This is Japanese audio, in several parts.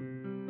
Música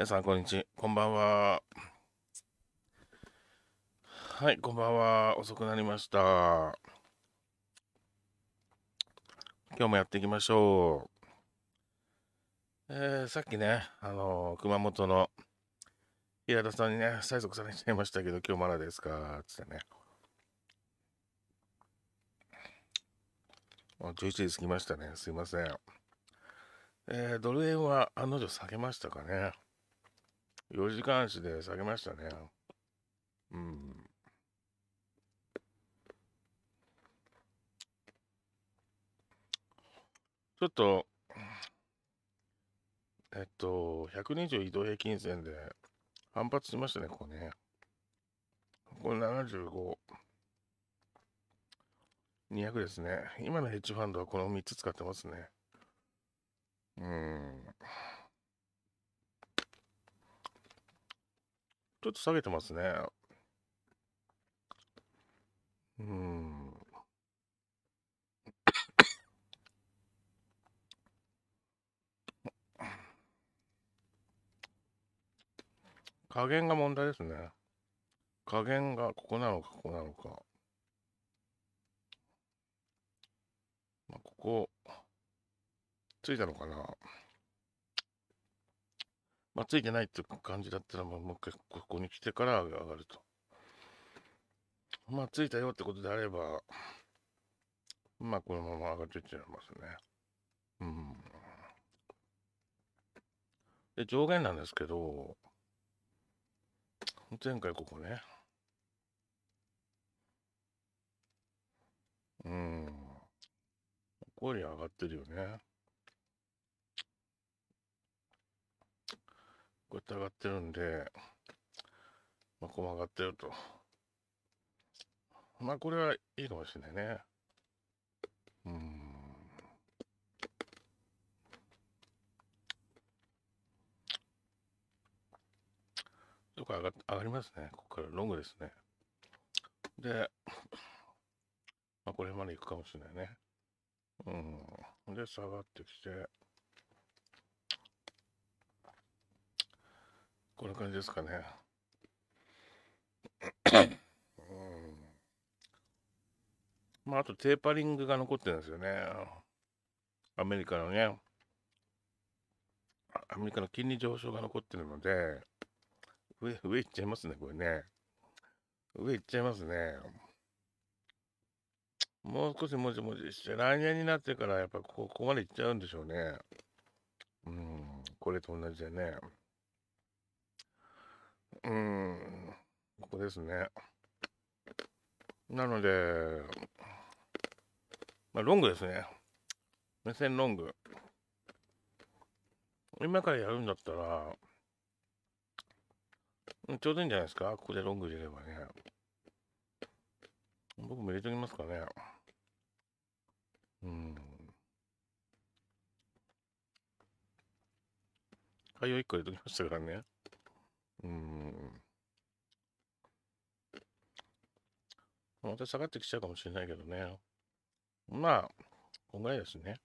皆さん、こんにちは。こんばんは。はい、こんばんは。遅くなりました。今日もやっていきましょう。えー、さっきね、あのー、熊本の平田さんにね、催促されちゃいましたけど、今日まだですかつってね。11時過ぎましたね。すいません。えー、ドル円は案の定下げましたかね。4時間足で下げましたね。うん。ちょっと、えっと、120移動平均線で反発しましたね、ここね。これ75。200ですね。今のヘッジファンドはこの3つ使ってますね。うん。ちょっと下げてますね。うん。加減が問題ですね。加減がここなのか、ここなのか。まあ、ここ、ついたのかな。まあ、ついてないっていう感じだったら、まあ、もう一回ここに来てから上がると。まあ、ついたよってことであれば、まあ、このまま上がっていっちゃいますね。うん。で、上限なんですけど、前回ここね。うん。ここより上がってるよね。こうやって上がってるんで、まあ、こう曲がってると。まあ、これはいいかもしれないね。うん。よか上が上がりますね。ここからロングですね。で、まあ、これまで行くかもしれないね。うん。で、下がってきて、こんな感じですかねうんまああとテーパリングが残ってるんですよねアメリカのねアメリカの金利上昇が残ってるので上上行っちゃいますねこれね上行っちゃいますねもう少しもじもじして来年になってからやっぱここまで行っちゃうんでしょうねうんこれと同じでねうん、ここですね。なので、まあ、ロングですね。目線ロング。今からやるんだったら、ちょうどいいんじゃないですかここでロング入れればね。僕も入れておきますかね。うん。はい、1個入れときましたからね。うん。また下がってきちゃうかもしれないけどね。まあ、こんぐらいですね。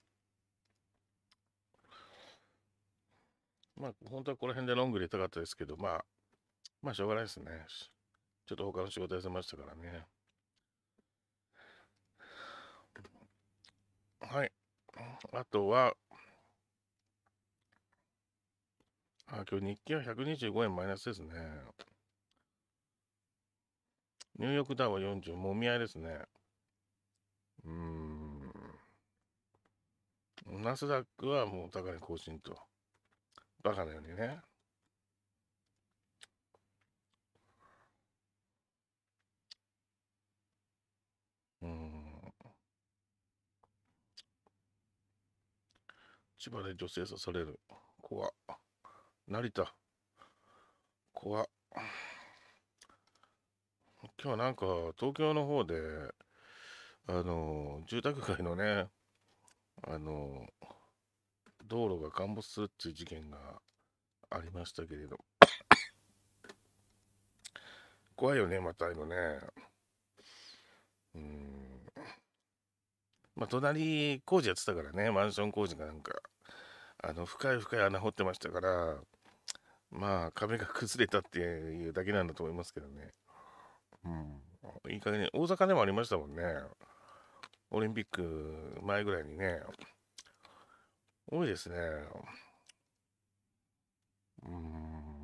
まあ、本当はこの辺でロング入れたかったですけど、まあ、まあ、しょうがないですね。ちょっと他の仕事せましたからね。はい。あとは、あ、今日日経は125円マイナスですね。ニューヨークダウは40、もみ合いですね。うーん。ナスダックはもう高値更新と。バカのようにね。うん。千葉で女性刺される。怖っ。成田怖っ今日なんか東京の方であの住宅街のねあの道路が陥没するっていう事件がありましたけれど怖いよねまた今ねうんまあ隣工事やってたからねマンション工事がなんかあの深い深い穴掘ってましたからまあ壁が崩れたっていうだけなんだと思いますけどねうんいい加減に大阪でもありましたもんねオリンピック前ぐらいにね多いですねうん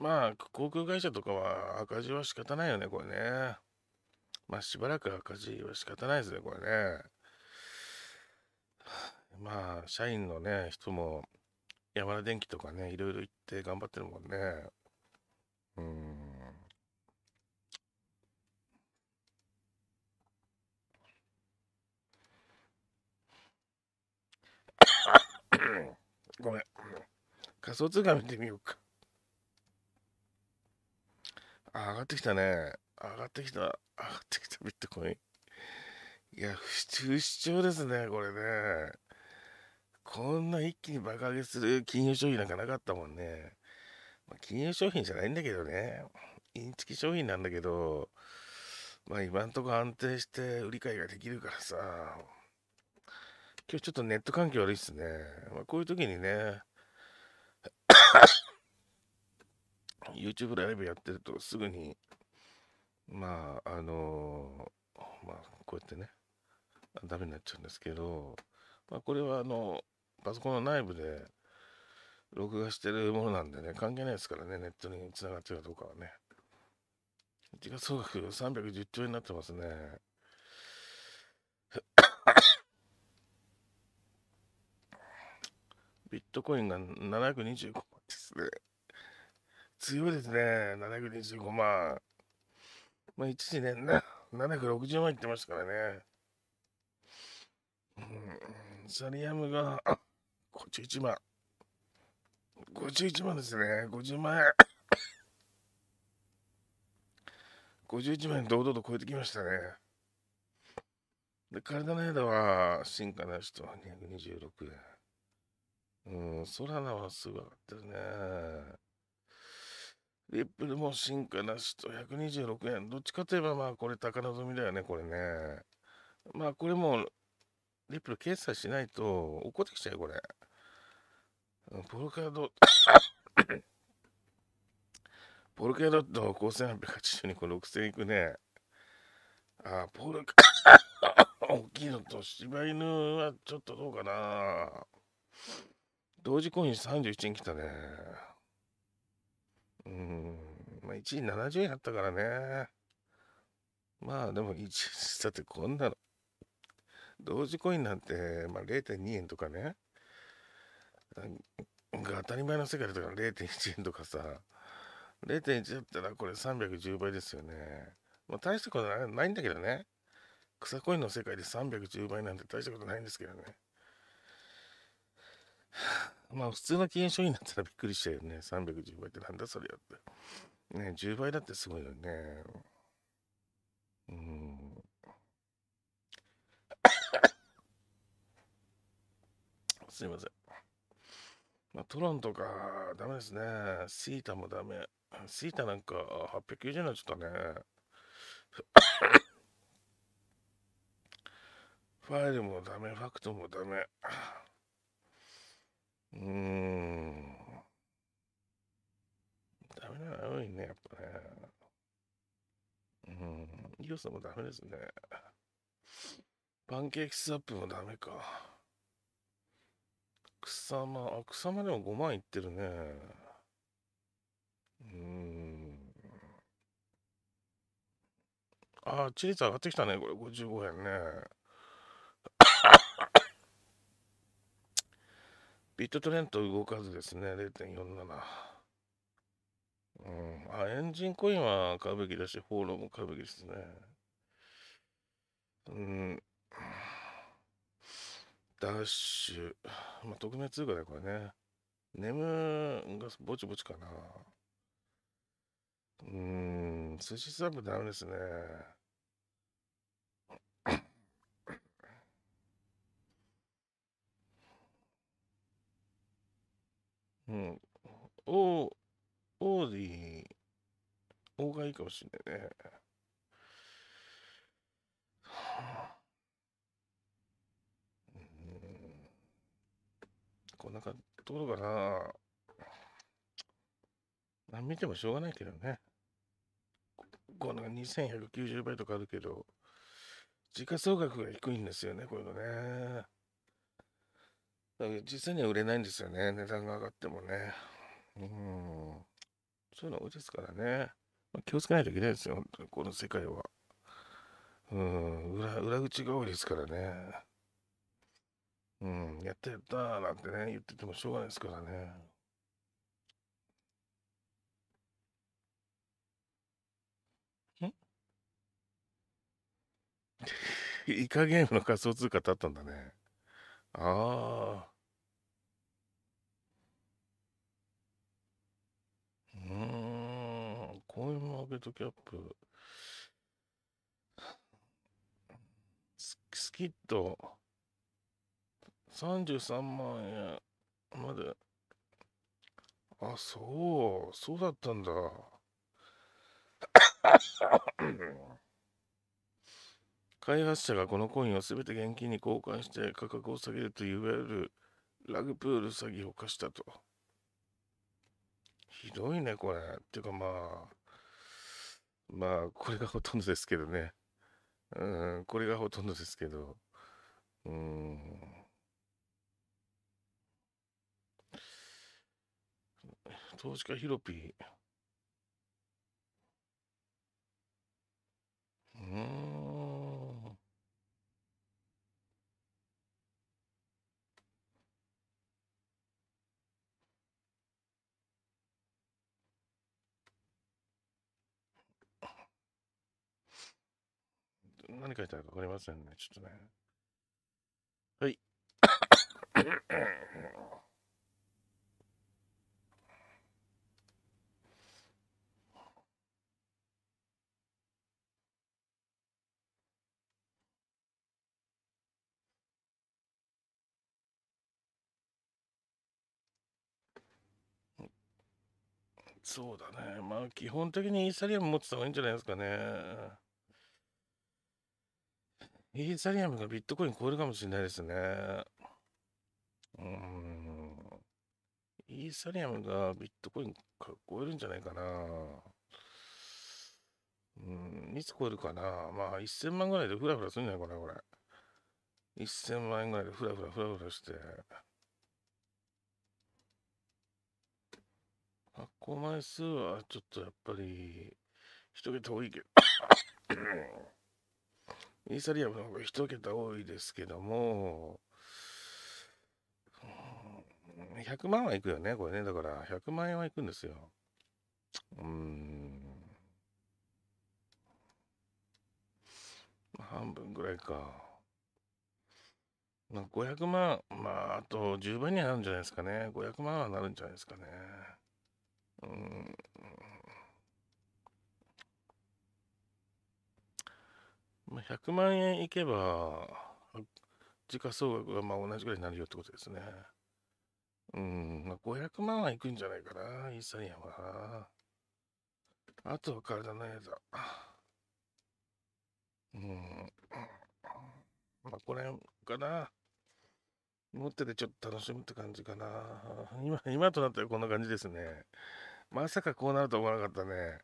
まあ、航空会社とかは赤字は仕方ないよね、これね。まあ、しばらく赤字は仕方ないですね、これね。まあ、社員のね、人も、山田電機とかね、いろいろ行って頑張ってるもんね。うん。ごめん。仮想通貨見てみようか。あ、上がってきたね。上がってきた。上がってきた、ビットコイン。いや、不死鳥ですね、これね。こんな一気に爆上げする金融商品なんかなかったもんね。まあ、金融商品じゃないんだけどね。インチキ商品なんだけど、まあ今んとこ安定して売り買いができるからさ。今日ちょっとネット環境悪いっすね。まあ、こういう時にね、YouTube ライブやってるとすぐに、まあ、あのー、まあ、こうやってね、ダメになっちゃうんですけど、まあ、これはあの、パソコンの内部で、録画してるものなんでね、関係ないですからね、ネットに繋がってるかどうかはね。時価総額310兆円になってますね。ビットコインが725万ですね。強いですね。725万。まあ、一時ね、な760万いってましたからね。うん、サリアムが、あ51万。51万ですね。50万円。51万円堂々と超えてきましたね。で、体の枝は、進化なしと226円。うん、空ラはすごかったね。リップルも進化なしと126円。どっちかといえばまあこれ高望みだよね、これね。まあこれもリップル決済しないと怒ってきちゃうこれ。ポルカド、ポルカドと5882個6000いくね。ああ、ポルカ、大きいのと柴犬はちょっとどうかな。同時購入31円きたね。うん。まあ、1位70円あったからね。まあ、でも1位、だってこんなの。同時コインなんて、まあ、0.2円とかね。が当たり前の世界だから0.1円とかさ。0.1だったらこれ310倍ですよね。まあ、大したことないんだけどね。草コインの世界で310倍なんて大したことないんですけどね。まあ普通の禁煙商品だったらびっくりしちゃうよね。310倍ってなんだそれよって。ね10倍だってすごいよね。うん。すいません。まあ、トロンとかダメですね。シータもダメ。シータなんか890になっちゃったね。ファイルもダメ、ファクトもダメ。うーん。ダメなの多いね、やっぱね。うん。イオさんもダメですね。パンケーキスアップもダメか。草間、あ、草間でも5万いってるね。うーん。あ、チリツ上がってきたね。これ55円ね。ビットトレント動かずですね、0.47。うん。あ、エンジンコインは買うべきだし、フォーローも買うべきですね。うん。ダッシュ。まあ、匿名通貨だこれね。眠がぼちぼちかな。うーん、寿司サーブダメですね。うん。オー、オーディ、オーがいいかもしれないね。うん。こうなんか、どうかな。何見てもしょうがないけどね。こうなんか2190倍とかあるけど、時価総額が低いんですよね、こういうのね。実際には売れないんですよね。値段が上がってもね。うん。そういうの多いですからね。まあ、気をつけないといけないですよ。本当にこの世界は。うん。裏、裏口が多いですからね。うん。やってたーなんてね、言っててもしょうがないですからね。イカゲームの仮想通貨っったんだね。ああ。うん、ん、コインマーケットキャップ。ススキット、33万円まで。あ、そう、そうだったんだ。開発者がこのコインを全て現金に交換して価格を下げるといわゆるラグプール詐欺を犯したと。ひどいね、これ。っていうかまあ、まあ、これがほとんどですけどね。うん、これがほとんどですけど。うん。投資家ヒロピー。うん。何書いてか分かりませんね。ちょっとね。はい。そうだね。まあ、基本的にイーサリアム持ってた方がいいんじゃないですかね。イーサリアムがビットコイン超えるかもしれないですね。うん。イーサリアムがビットコイン超えるんじゃないかな。うん、いつ超えるかな。まあ、1000万ぐらいでフラフラするんじゃないかな、これ。1000万円ぐらいでフラフラフラフラして。発行枚数はちょっとやっぱり、一桁多いけど。イーサリアムの方が1桁多いですけども、100万はいくよね、これね。だから、100万円はいくんですよ。うーん。半分ぐらいか。500万、まあ、あと10倍にはなるんじゃないですかね。500万はなるんじゃないですかね。うん。ま100万円いけば、時価総額がまあ同じぐらいになるよってことですね。うん、ま500万はいくんじゃないかな、イーサリアは。あとは体のやつだ。うん。まあ、これかな。持っててちょっと楽しむって感じかな。今、今となってはこんな感じですね。まさかこうなると思わなかったね。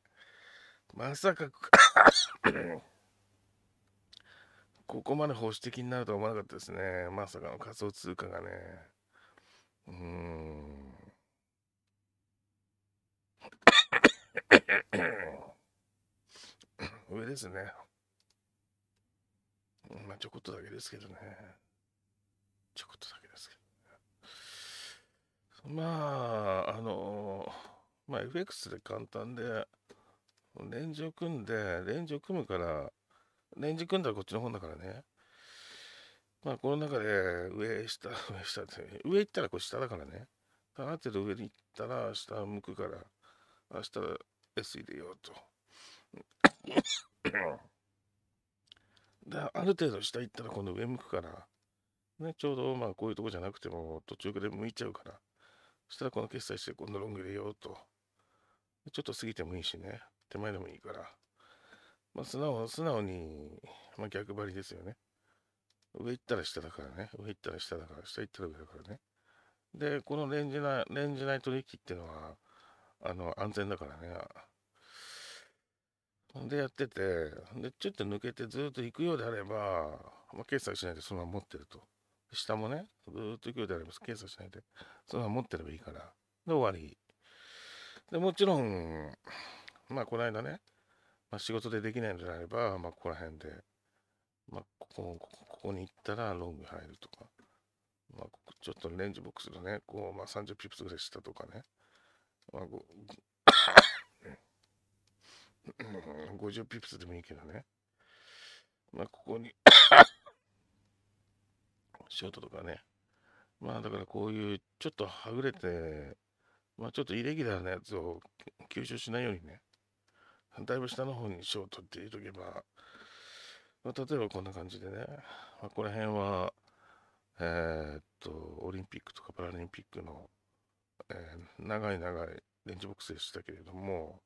まさか、ここまで保守的になるとは思わなかったですね。まさかの仮想通貨がね。うーん。上ですね。まあ、ちょこっとだけですけどね。ちょこっとだけですけど、ね、まあ、あの、まあ、FX で簡単で、連ンジを組んで、連ンジを組むから、レンジ組んだらこっちの方だからね。まあ、この中で上、下、上、下って、上行ったらこう下だからね。あるってる上に行ったら下向くから、明日 S 入れようと。で、ある程度下行ったら今度上向くから、ね、ちょうどまあこういうとこじゃなくても途中で向いちゃうから、そしたらこの決済して今度ロング入れようと。ちょっと過ぎてもいいしね、手前でもいいから。まあ、素直、素直に、まあ、逆張りですよね。上行ったら下だからね。上行ったら下だから、下行ったら上だからね。で、このレンジ内、レンジ内取引っていうのは、あの、安全だからね。でやってて、で、ちょっと抜けてずっと行くようであれば、まあ、決済しないでそのまま持ってると。下もね、ずっと行くようであれば、検査しないで、そのまま持ってればいいから。で、終わり。で、もちろん、まあ、この間ね、まあ、仕事でできないのであれば、まあ、ここら辺で、まあ、ここここに行ったらロング入るとか、まあ、ちょっとレンジボックスのね、こうまあ、30ピプスぐらいしたとかね、まあ、50 ピプスでもいいけどね、まあ、ここにショートとかね、まあだからこういうちょっとはぐれて、まあちょっとイレギュラーなやつを吸収しないようにね、だいぶ下の方に賞を取っていれば、まあ、例えばこんな感じでね、まあ、この辺は、えー、っと、オリンピックとかパラリンピックの、えー、長い長いレンジボックスでしたけれども、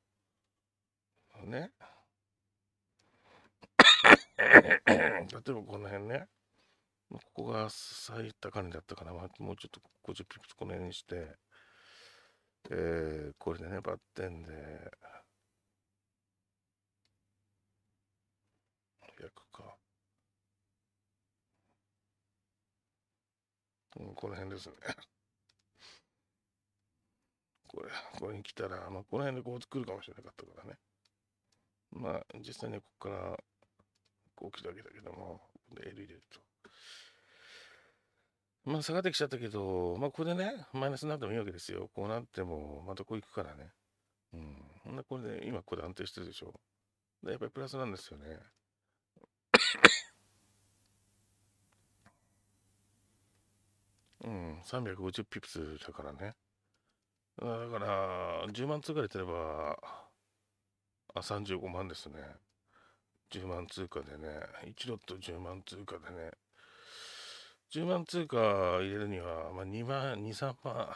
ね、例えばこの辺ね、ここが最高値だったかな、まあ、もうちょっと50ピップこの辺にして、えー、これでね、バッテンで、うん、この辺ですね。これ、これに来たら、まあ、この辺でこう作るかもしれなかったからね。まあ、実際にここから、こう来たわけだけども、で L 入れると。まあ、下がってきちゃったけど、まあ、ここでね、マイナスになってもいいわけですよ。こうなっても、またこう行くからね。うん。ほんで、これで、今ここで安定してるでしょ。で、やっぱりプラスなんですよね。うん、350ピプスだからね。だから、10万通貨入れてれば、あ、35万ですね。10万通貨でね、1ロット10万通貨でね、10万通貨入れるには、まあ、2万、2、3万、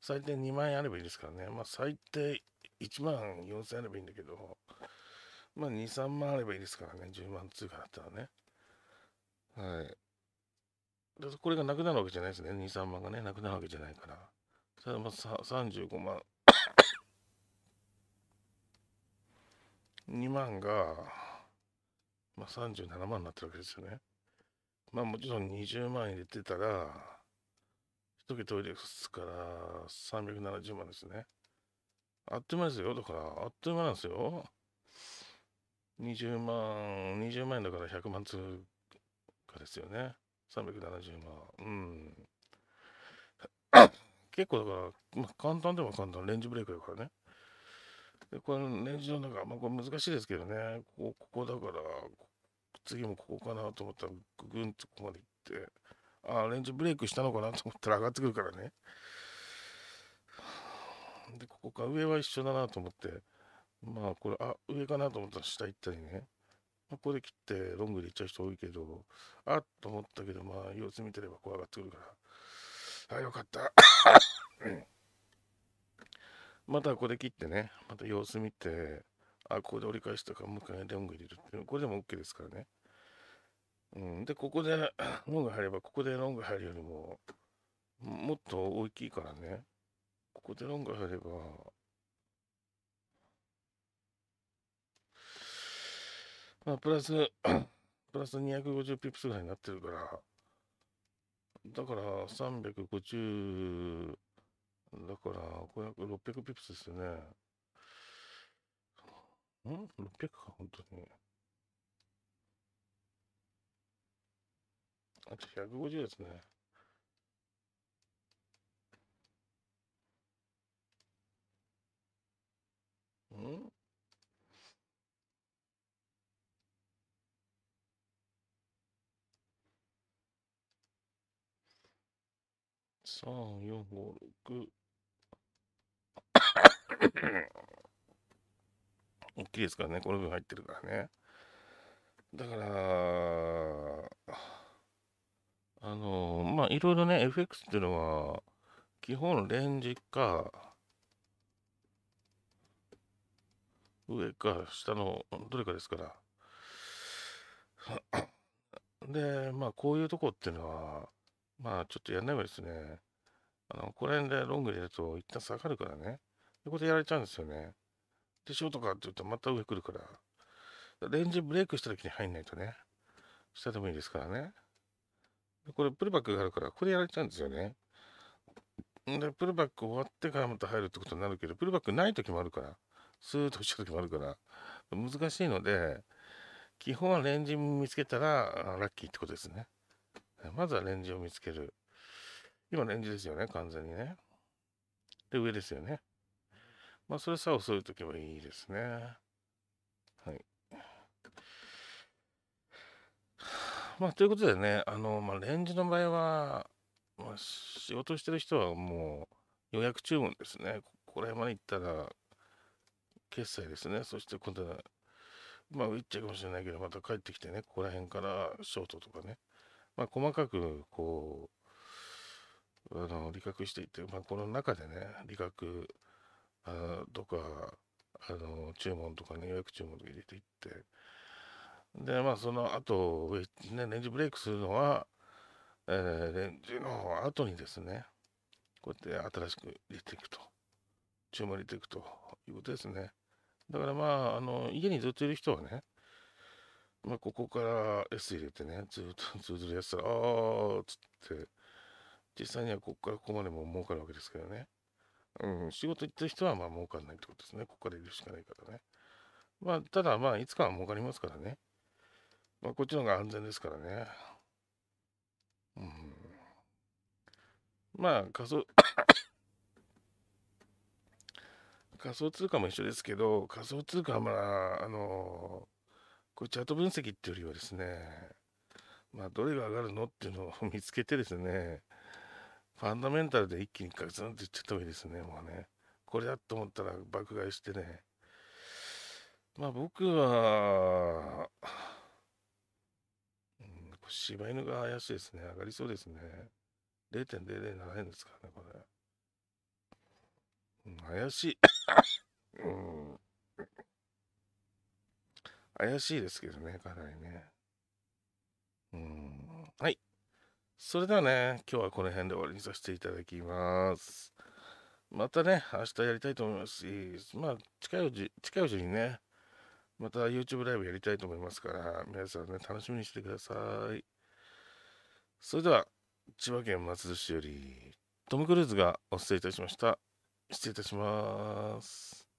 最低2万円あればいいですからね。まあ、最低1万4千円あればいいんだけど、まあ、2、3万あればいいですからね。10万通貨だったらね。はい。これがなくなるわけじゃないですね。2、3万がね、なくなるわけじゃないから。ただまあ35万。2万が、まあ、37万になってるわけですよね。まあもちろん20万入れてたら、1桁トイレすから370万ですね。あっという間ですよ。だから、あっという間なんですよ。20万、20万円だから100万通かですよね。370万うん結構だから、まあ、簡単では簡単レンジブレークだからねでこれレンジの中、まあ、これ難しいですけどねここここだから次もここかなと思ったらぐんとここまで行ってああレンジブレイクしたのかなと思ったら上がってくるからねでここか上は一緒だなと思ってまあこれあ上かなと思ったら下行ったりねここで切ってロングでいっちゃう人多いけど、あっと思ったけど、まあ、様子見てれば怖がってくるから。あ、よかった。またここで切ってね、また様子見て、あ、ここで折り返したかもう一回ロング入れるっていうの、これでも OK ですからね。うん、で、ここで ロング入れば、ここでロング入るよりも、もっと大きいからね。ここでロング入れば、まあ、プラス、プラス250ピップスぐらいになってるから、だから350、だから500、600ピップスですよね。ん ?600 か、本当に。あと150ですね。ん3、4、5、6。大きいですからね、この分入ってるからね。だから、あのまあ、いろいろね、FX っていうのは、基本レンジか、上か下のどれかですから。で、まあ、こういうとこっていうのは、まあ、ちょっとやんないわですね。あの、ここ辺でロング入れると一旦下がるからね。で、これやられちゃうんですよね。で、ショートかって言うとまた上来るから。レンジブレイクした時に入んないとね。下でもいいですからね。で、これプルバックがあるから、これやられちゃうんですよね。で、プルバック終わってからまた入るってことになるけど、プルバックない時もあるから。スーッと落ちた時もあるから。難しいので、基本はレンジ見つけたらラッキーってことですね。まずはレンジを見つける。今レンジですよね、完全にね。で、上ですよね。まあ、それさ、遅いとけばいいですね。はい。まあ、ということでね、あの、まあ、レンジの場合は、まあ、仕事してる人はもう予約注文ですね。ここら辺まで行ったら、決済ですね。そして今度は、まあ、行っちゃうかもしれないけど、また帰ってきてね、ここら辺からショートとかね、まあ、細かく、こう、あの理学していて、まあ、この中でね理学あとかあの注文とかね予約注文とか入れていってでまあその後、ね、レンジブレイクするのは、えー、レンジの後にですねこうやって新しく入れていくと注文入れていくということですねだからまああの家にずっといる人はねまあ、ここから S 入れてね、ずっとずるやってたら、あーっつって、実際にはここからここまでも儲かるわけですけどね。うん、仕事行った人はまあ儲かんないってことですね。ここからいるしかないからね。まあ、ただまあ、いつかは儲かりますからね。まあ、こっちの方が安全ですからね。うん。まあ、仮想 仮想通貨も一緒ですけど、仮想通貨はまあ、あのこうチャート分析っていうよりはですね、まあ、どれが上がるのっていうのを見つけてですね、ファンダメンタルで一気にガツンといっちゃった方がいいですね、もうね。これだと思ったら爆買いしてね。まあ僕は、うん、柴犬が怪しいですね。上がりそうですね。0.007円ですからね、これ。うん、怪しい、うん。怪しいですけどね、かなりね。うん。はい。それではね、今日はこの辺で終わりにさせていただきます。またね、明日やりたいと思いますし、まあ、近いうち、近いうちにね、また YouTube ライブやりたいと思いますから、皆さんね、楽しみにしてください。それでは、千葉県松戸市より、トム・クルーズがお伝えいたしました。失礼いたします。